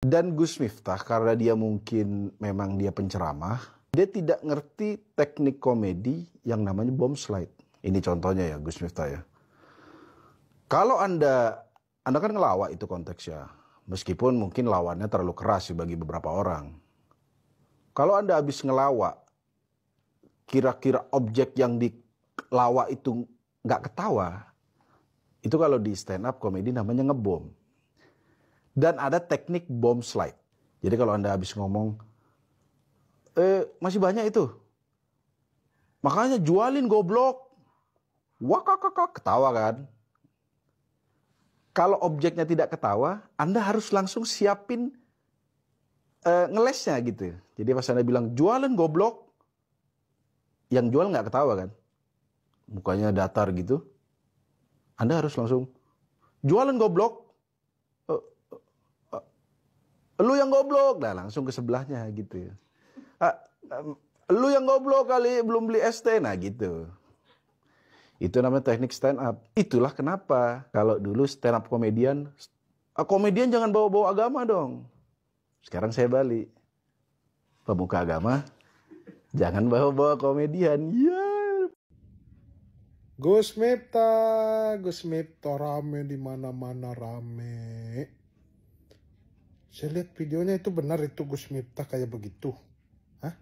Dan Gus Miftah karena dia mungkin memang dia penceramah, dia tidak ngerti teknik komedi yang namanya bom slide. Ini contohnya ya Gus Miftah ya. Kalau Anda Anda kan ngelawak itu konteksnya. Meskipun mungkin lawannya terlalu keras bagi beberapa orang. Kalau Anda habis ngelawak, kira-kira objek yang dilawak itu nggak ketawa, itu kalau di stand up komedi namanya ngebom. Dan ada teknik bom slide. Jadi kalau Anda habis ngomong, eh masih banyak itu. Makanya jualin goblok. Wakakakak, ketawa kan. Kalau objeknya tidak ketawa, Anda harus langsung siapin eh, ngelesnya gitu. Jadi pas Anda bilang jualin goblok, yang jual nggak ketawa kan. Mukanya datar gitu anda harus langsung jualan goblok. Uh, lu yang goblok, nah langsung ke sebelahnya gitu. Um, lu yang goblok kali belum beli ST, nah gitu. Itu namanya teknik stand up. Itulah kenapa kalau dulu stand up komedian, ah, komedian jangan bawa-bawa agama dong. Sekarang saya balik. Pemuka agama, jangan bawa-bawa komedian. Yeah. Gus Mipta, Gus Mipta rame di mana-mana rame. Saya lihat videonya itu benar itu Gus Mipta kayak begitu. Hah?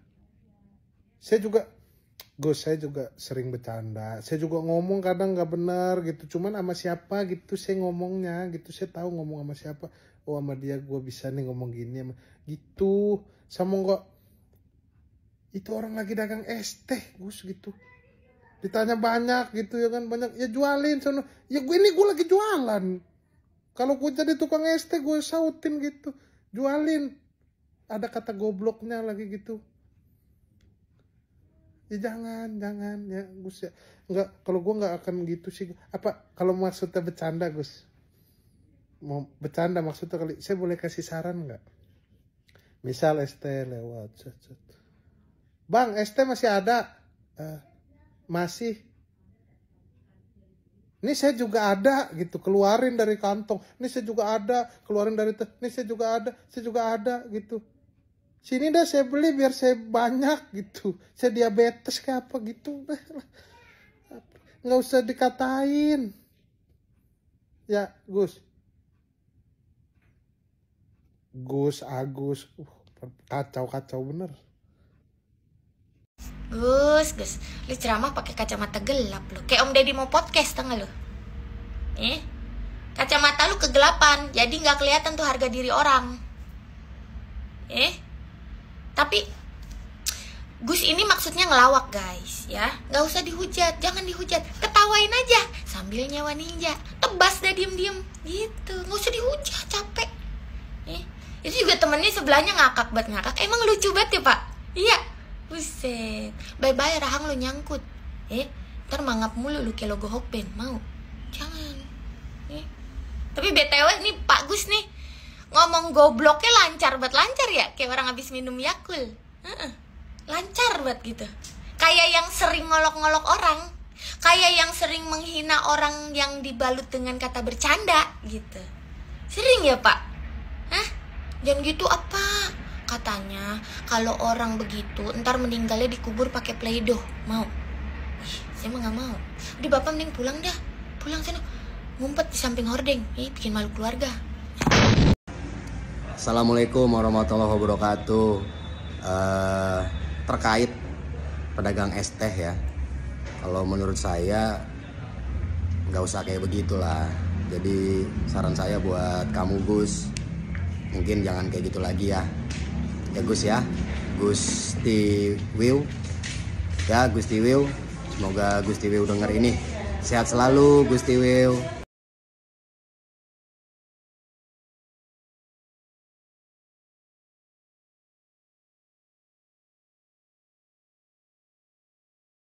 Saya juga Gus saya juga sering bercanda. Saya juga ngomong kadang nggak benar gitu. Cuman sama siapa gitu saya ngomongnya gitu. Saya tahu ngomong sama siapa. Oh sama dia gue bisa nih ngomong gini sama gitu. Sama nggak itu orang lagi dagang es teh Gus gitu ditanya banyak gitu ya kan banyak ya jualin sono ya gue ini gue lagi jualan kalau gue jadi tukang ST gue sautin gitu jualin ada kata gobloknya lagi gitu ya jangan jangan ya Gus ya nggak kalau gue nggak akan gitu sih apa kalau maksudnya bercanda Gus mau bercanda maksudnya kali saya boleh kasih saran nggak misal ST lewat cet, bang ST masih ada uh, masih ini saya juga ada gitu keluarin dari kantong ini saya juga ada keluarin dari ini saya juga ada saya juga ada gitu sini dah saya beli biar saya banyak gitu saya diabetes kayak apa gitu nggak usah dikatain ya Gus Gus Agus uh, kacau kacau bener Gus, Gus, lu ceramah pakai kacamata gelap lu. Kayak Om Deddy mau podcast tengah lu. Eh? Kacamata lu kegelapan, jadi nggak kelihatan tuh harga diri orang. Eh? Tapi Gus ini maksudnya ngelawak guys ya Nggak usah dihujat, jangan dihujat Ketawain aja sambil nyawa ninja Tebas dah diem-diem gitu Gak usah dihujat, capek eh, Itu juga temennya sebelahnya ngakak banget ngakak Emang lucu banget ya pak? Iya Buset. Bye-bye rahang lu nyangkut. Eh, ntar mangap mulu lu kayak logo Hokben. Mau? Jangan. Eh. Tapi BTW nih Pak Gus nih ngomong gobloknya lancar buat lancar ya kayak orang abis minum Yakul. Uh-uh. Lancar buat gitu. Kayak yang sering ngolok-ngolok orang, kayak yang sering menghina orang yang dibalut dengan kata bercanda gitu. Sering ya, Pak? Hah? Jangan gitu apa? Katanya kalau orang begitu ntar meninggalnya dikubur pakai pleido. Mau? saya mah nggak mau. di bapak mending pulang dah. Pulang sana. Ngumpet di samping hording, Ih, bikin malu keluarga. Assalamualaikum warahmatullahi wabarakatuh. Uh, terkait pedagang es teh ya. Kalau menurut saya nggak usah kayak begitulah. Jadi saran saya buat kamu Gus, mungkin jangan kayak gitu lagi ya ya Gus ya Gusti Will ya Gusti Will semoga Gusti Will dengar ini sehat selalu Gusti Will